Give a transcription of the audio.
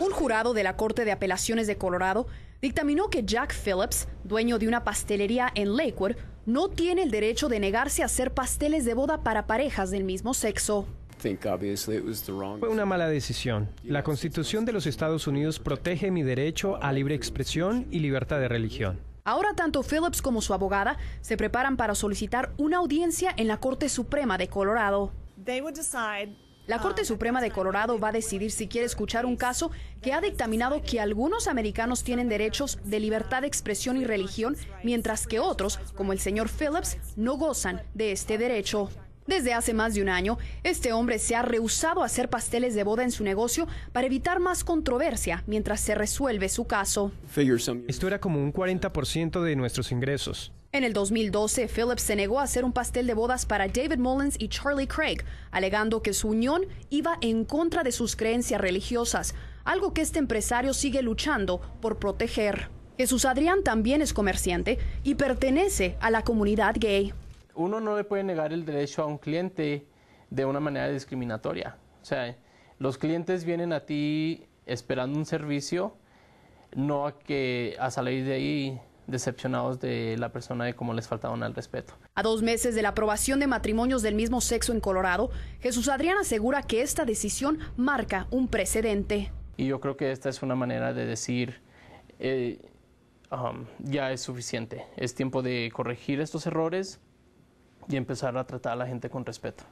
Un jurado de la Corte de Apelaciones de Colorado dictaminó que Jack Phillips, dueño de una pastelería en Lakewood, no tiene el derecho de negarse a hacer pasteles de boda para parejas del mismo sexo. Fue una mala decisión. La Constitución de los Estados Unidos protege mi derecho a libre expresión y libertad de religión. Ahora tanto Phillips como su abogada se preparan para solicitar una audiencia en la Corte Suprema de Colorado. La Corte Suprema de Colorado va a decidir si quiere escuchar un caso que ha dictaminado que algunos americanos tienen derechos de libertad de expresión y religión, mientras que otros, como el señor Phillips, no gozan de este derecho. Desde hace más de un año, este hombre se ha rehusado a hacer pasteles de boda en su negocio para evitar más controversia mientras se resuelve su caso. Esto era como un 40% de nuestros ingresos. En el 2012, Phillips se negó a hacer un pastel de bodas para David Mullins y Charlie Craig, alegando que su unión iba en contra de sus creencias religiosas, algo que este empresario sigue luchando por proteger. Jesús Adrián también es comerciante y pertenece a la comunidad gay uno no le puede negar el derecho a un cliente de una manera discriminatoria. O sea, los clientes vienen a ti esperando un servicio, no a que a salir de ahí decepcionados de la persona y cómo les faltaban al respeto. A dos meses de la aprobación de matrimonios del mismo sexo en Colorado, Jesús Adrián asegura que esta decisión marca un precedente. Y yo creo que esta es una manera de decir, eh, um, ya es suficiente, es tiempo de corregir estos errores, y empezar a tratar a la gente con respeto.